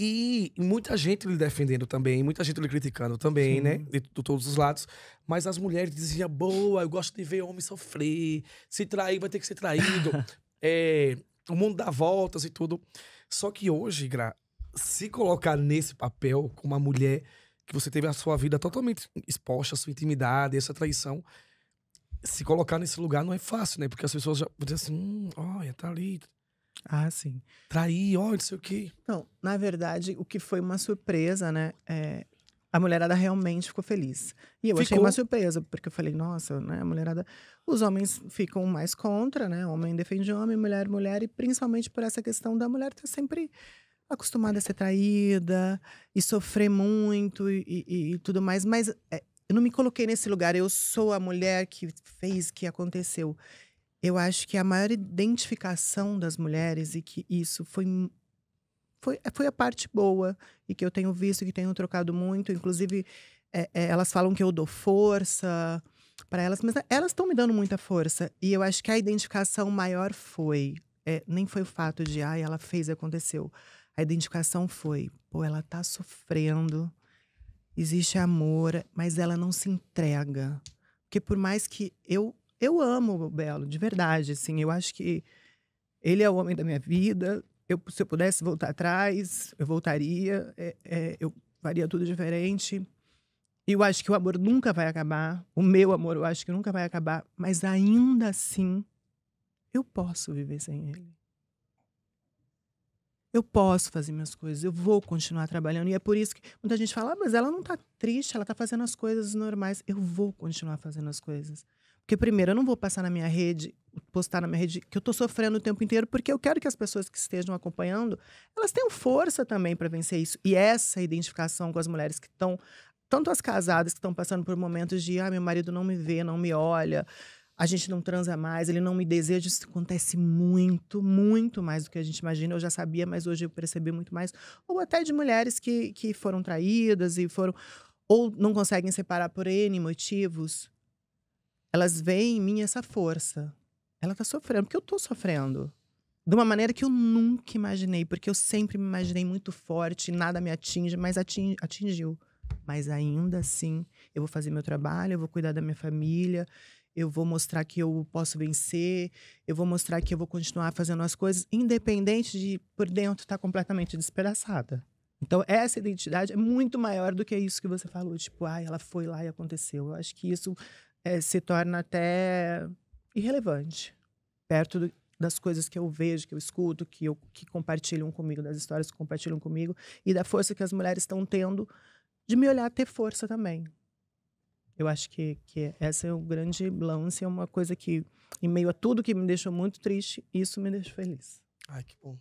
E muita gente lhe defendendo também, muita gente lhe criticando também, Sim. né? De, de, todos os lados. Mas as mulheres diziam, boa, eu gosto de ver homem sofrer. Se trair, vai ter que ser traído. é, o mundo dá voltas e tudo. Só que hoje, Gra, se colocar nesse papel com uma mulher que você teve a sua vida totalmente exposta, a sua intimidade, essa traição, se colocar nesse lugar não é fácil, né? Porque as pessoas já vão assim, hum, olha, tá ali, ah, sim. Trair, ó, não sei o quê. Então, na verdade, o que foi uma surpresa, né? É, a mulherada realmente ficou feliz. E eu ficou. achei uma surpresa, porque eu falei, nossa, né? A mulherada. Os homens ficam mais contra, né? Homem defende homem, mulher, mulher, e principalmente por essa questão da mulher estar tá sempre acostumada a ser traída e sofrer muito e, e, e tudo mais. Mas é, eu não me coloquei nesse lugar. Eu sou a mulher que fez, que aconteceu eu acho que a maior identificação das mulheres e que isso foi foi, foi a parte boa e que eu tenho visto que tenho trocado muito inclusive é, é, elas falam que eu dou força para elas mas elas estão me dando muita força e eu acho que a identificação maior foi é, nem foi o fato de ai ela fez aconteceu a identificação foi pô ela tá sofrendo existe amor mas ela não se entrega porque por mais que eu eu amo o Belo, de verdade, assim. Eu acho que ele é o homem da minha vida. Eu, se eu pudesse voltar atrás, eu voltaria. É, é, eu faria tudo diferente. E Eu acho que o amor nunca vai acabar. O meu amor, eu acho que nunca vai acabar. Mas ainda assim, eu posso viver sem ele. Eu posso fazer minhas coisas, eu vou continuar trabalhando. E é por isso que muita gente fala, ah, mas ela não está triste, ela está fazendo as coisas normais. Eu vou continuar fazendo as coisas. Porque, primeiro, eu não vou passar na minha rede, postar na minha rede que eu estou sofrendo o tempo inteiro, porque eu quero que as pessoas que estejam acompanhando, elas tenham força também para vencer isso. E essa identificação com as mulheres que estão, tanto as casadas que estão passando por momentos de, ah, meu marido não me vê, não me olha, a gente não transa mais, ele não me deseja. Isso acontece muito, muito mais do que a gente imagina. Eu já sabia, mas hoje eu percebi muito mais. Ou até de mulheres que, que foram traídas e foram. Ou não conseguem separar por N motivos. Elas veem em mim essa força. Ela tá sofrendo, porque eu tô sofrendo. De uma maneira que eu nunca imaginei, porque eu sempre me imaginei muito forte, nada me atinge, mas atingi, atingiu mas ainda assim eu vou fazer meu trabalho, eu vou cuidar da minha família, eu vou mostrar que eu posso vencer, eu vou mostrar que eu vou continuar fazendo as coisas, independente de por dentro estar tá completamente despedaçada. Então, essa identidade é muito maior do que isso que você falou, tipo, ah, ela foi lá e aconteceu. Eu acho que isso é, se torna até irrelevante, perto do, das coisas que eu vejo, que eu escuto, que, eu, que compartilham comigo, das histórias que compartilham comigo e da força que as mulheres estão tendo de me olhar ter força também. Eu acho que, que essa é o grande lance, é uma coisa que, em meio a tudo que me deixou muito triste, isso me deixa feliz. Ai, que bom.